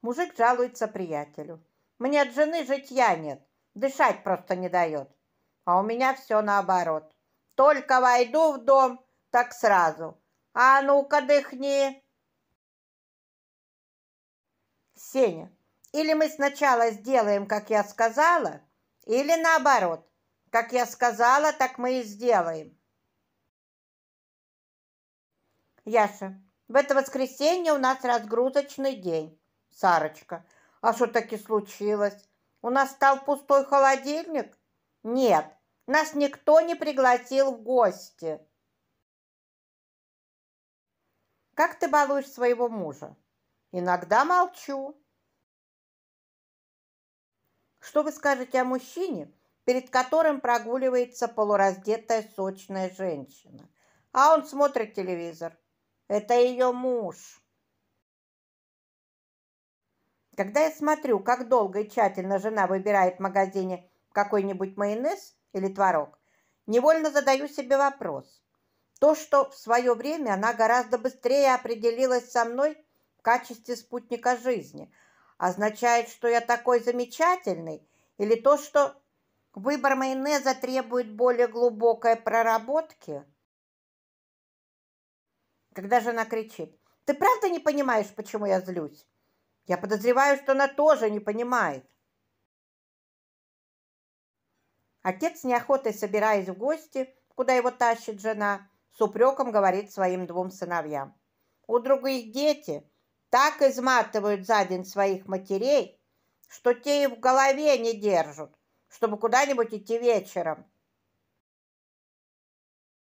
Мужик жалуется приятелю. Мне от жены житья нет, дышать просто не дает. А у меня все наоборот. Только войду в дом, так сразу. А ну-ка дыхни. Сеня, или мы сначала сделаем, как я сказала, или наоборот. Как я сказала, так мы и сделаем. Яша, в это воскресенье у нас разгрузочный день. Сарочка. «А что таки случилось? У нас стал пустой холодильник?» «Нет, нас никто не пригласил в гости». «Как ты балуешь своего мужа?» «Иногда молчу». Что вы скажете о мужчине, перед которым прогуливается полураздетая сочная женщина, а он смотрит телевизор? Это ее муж. Когда я смотрю, как долго и тщательно жена выбирает в магазине какой-нибудь майонез или творог, невольно задаю себе вопрос. То, что в свое время она гораздо быстрее определилась со мной в качестве спутника жизни, означает, что я такой замечательный, или то, что выбор майонеза требует более глубокой проработки? Когда жена кричит, ты правда не понимаешь, почему я злюсь? Я подозреваю, что она тоже не понимает. Отец, неохотой собираясь в гости, куда его тащит жена, с упреком говорит своим двум сыновьям. У других дети так изматывают за день своих матерей, что те и в голове не держат, чтобы куда-нибудь идти вечером.